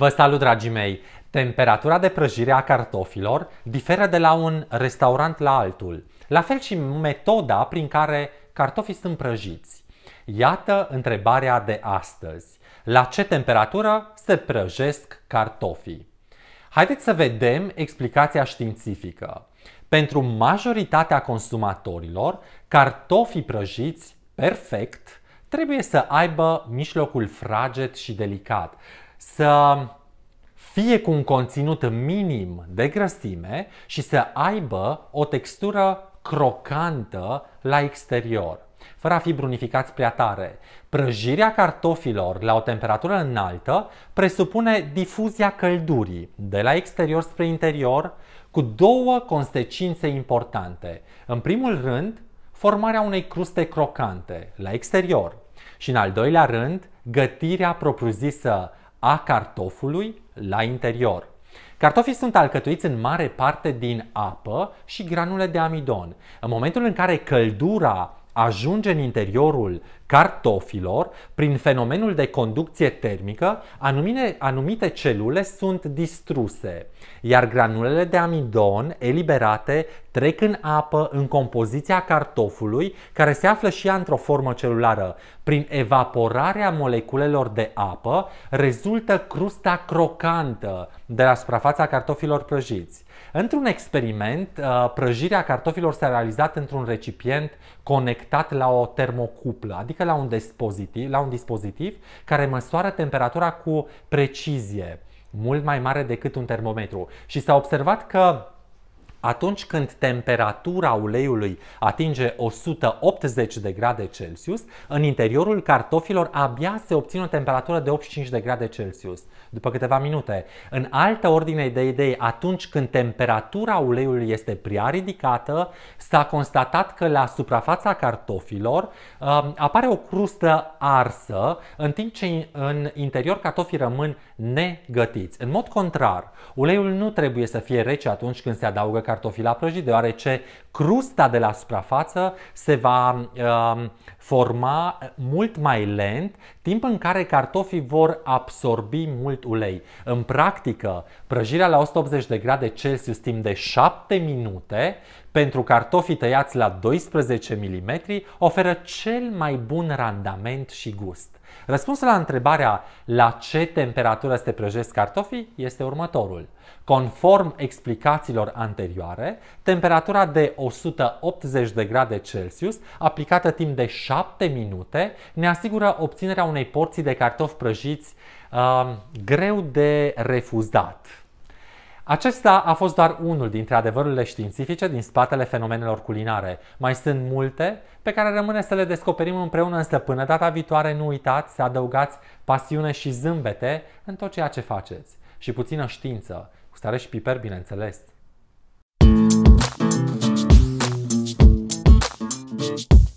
Vă salut, dragii mei! Temperatura de prăjire a cartofilor diferă de la un restaurant la altul, la fel și metoda prin care cartofii sunt prăjiți. Iată întrebarea de astăzi. La ce temperatură se prăjesc cartofii? Haideți să vedem explicația științifică. Pentru majoritatea consumatorilor, cartofii prăjiți perfect trebuie să aibă mijlocul fraged și delicat, să fie cu un conținut minim de grăsime și să aibă o textură crocantă la exterior, fără a fi brunificați prea tare. Prăjirea cartofilor la o temperatură înaltă presupune difuzia căldurii de la exterior spre interior cu două consecințe importante. În primul rând, formarea unei cruste crocante la exterior și în al doilea rând, gătirea propriu-zisă a cartofului la interior. Cartofii sunt alcătuiți în mare parte din apă și granule de amidon. În momentul în care căldura ajunge în interiorul cartofilor prin fenomenul de conducție termică, anumite, anumite celule sunt distruse, iar granulele de amidon eliberate trec în apă în compoziția cartofului, care se află și ea într-o formă celulară. Prin evaporarea moleculelor de apă rezultă crusta crocantă de la suprafața cartofilor prăjiți. Într-un experiment, uh, prăjirea cartofilor s-a realizat într-un recipient conectat conectat la o termocuplă, adică la un dispozitiv, la un dispozitiv care măsoară temperatura cu precizie, mult mai mare decât un termometru. Și s-a observat că atunci când temperatura uleiului atinge 180 de grade Celsius, în interiorul cartofilor abia se obține o temperatură de 85 de grade Celsius, după câteva minute. În altă ordine de idei, atunci când temperatura uleiului este prea ridicată, s-a constatat că la suprafața cartofilor um, apare o crustă arsă, în timp ce în interior cartofii rămân negătiți. În mod contrar, uleiul nu trebuie să fie rece atunci când se adaugă cartofii la prăjit, deoarece crusta de la suprafață se va uh, forma mult mai lent, timp în care cartofii vor absorbi mult ulei. În practică, prăjirea la 180 de grade Celsius timp de 7 minute pentru cartofii tăiați la 12 mm oferă cel mai bun randament și gust. Răspunsul la întrebarea la ce temperatură se prăjesc cartofii este următorul. Conform explicațiilor anterioare, temperatura de 180 de grade Celsius, aplicată timp de 7 minute, ne asigură obținerea unei porții de cartofi prăjiți uh, greu de refuzat. Acesta a fost doar unul dintre adevărurile științifice din spatele fenomenelor culinare. Mai sunt multe pe care rămâne să le descoperim împreună, însă până data viitoare nu uitați să adăugați pasiune și zâmbete în tot ceea ce faceți. Și puțină știință, cu stare și piper, bineînțeles. Mm-hmm.